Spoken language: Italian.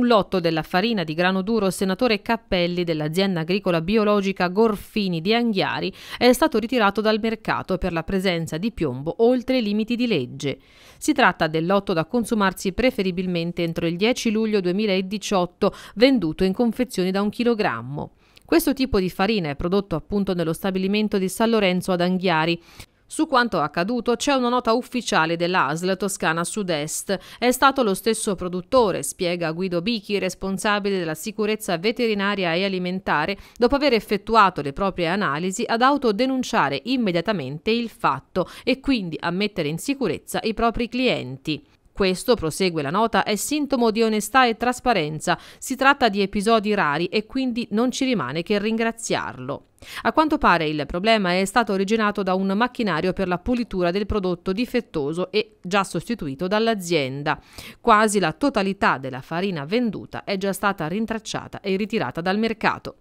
un lotto della farina di grano duro senatore Cappelli dell'azienda agricola biologica Gorfini di Anghiari è stato ritirato dal mercato per la presenza di piombo oltre i limiti di legge. Si tratta del lotto da consumarsi preferibilmente entro il 10 luglio 2018, venduto in confezioni da un chilogrammo. Questo tipo di farina è prodotto appunto nello stabilimento di San Lorenzo ad Anghiari. Su quanto accaduto c'è una nota ufficiale dell'ASL Toscana Sud-Est. È stato lo stesso produttore, spiega Guido Bichi, responsabile della sicurezza veterinaria e alimentare, dopo aver effettuato le proprie analisi ad autodenunciare immediatamente il fatto e quindi a mettere in sicurezza i propri clienti. Questo, prosegue la nota, è sintomo di onestà e trasparenza. Si tratta di episodi rari e quindi non ci rimane che ringraziarlo. A quanto pare il problema è stato originato da un macchinario per la pulitura del prodotto difettoso e già sostituito dall'azienda. Quasi la totalità della farina venduta è già stata rintracciata e ritirata dal mercato.